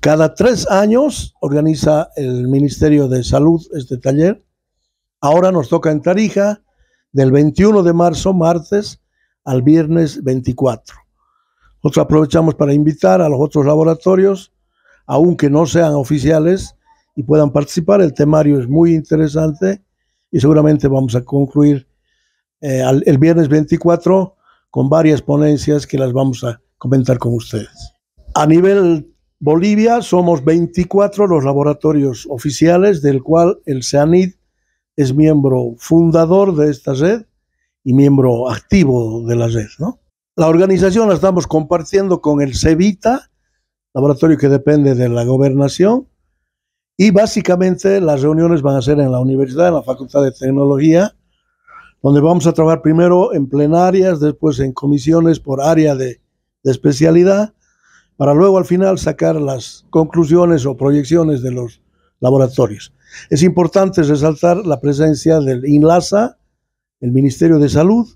Cada tres años organiza el Ministerio de Salud este taller. Ahora nos toca en Tarija, del 21 de marzo, martes, al viernes 24. Nosotros aprovechamos para invitar a los otros laboratorios, aunque no sean oficiales, y puedan participar. El temario es muy interesante y seguramente vamos a concluir eh, el viernes 24 con varias ponencias que las vamos a comentar con ustedes. A nivel Bolivia somos 24 los laboratorios oficiales del cual el CEANID es miembro fundador de esta red y miembro activo de la red. La organización la estamos compartiendo con el CEVITA, laboratorio que depende de la gobernación, y básicamente las reuniones van a ser en la universidad, en la Facultad de Tecnología, donde vamos a trabajar primero en plenarias, después en comisiones por área de especialidad, para luego al final sacar las conclusiones o proyecciones de los laboratorios. Es importante resaltar la presencia del INLASA, el Ministerio de Salud,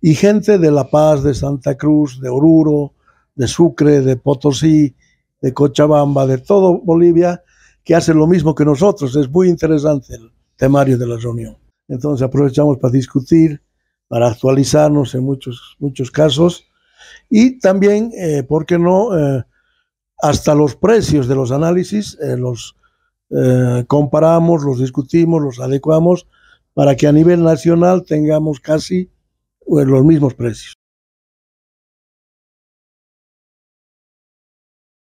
y gente de La Paz, de Santa Cruz, de Oruro, de Sucre, de Potosí, de Cochabamba, de todo Bolivia, que hacen lo mismo que nosotros. Es muy interesante el temario de la reunión. Entonces aprovechamos para discutir, para actualizarnos en muchos, muchos casos y también, eh, ¿por qué no? Eh, hasta los precios de los análisis eh, los comparamos, los discutimos, los adecuamos para que a nivel nacional tengamos casi los mismos precios.